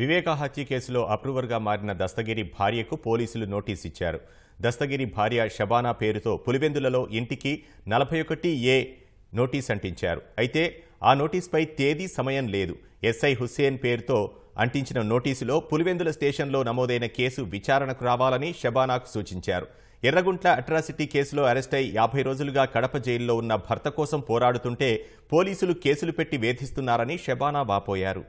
వివేక హత్య కేసులో అప్రూవర్గా మారిన దస్తగిరి భార్యకు పోలీసులు నోటీస్ ఇచ్చారు దస్తగిరి భార్య షబానా పేరుతో పులివెందులలో ఇంటికి నలభై ఒకటి ఏ నోటీస్ అంటించారు అయితే ఆ నోటీస్పై తేదీ సమయం లేదు ఎస్ఐ హుస్సేన్ పేరుతో అంటించిన నోటీసులో పులివెందుల స్టేషన్లో నమోదైన కేసు విచారణకు రావాలని షబానాకు సూచించారు ఎర్రగుంట్ల అట్రాసిటీ కేసులో అరెస్టై యాభై రోజులుగా కడప జైల్లో ఉన్న భర్త కోసం పోరాడుతుంటే పోలీసులు కేసులు పెట్టి వేధిస్తున్నారని షబానా వాపోయారు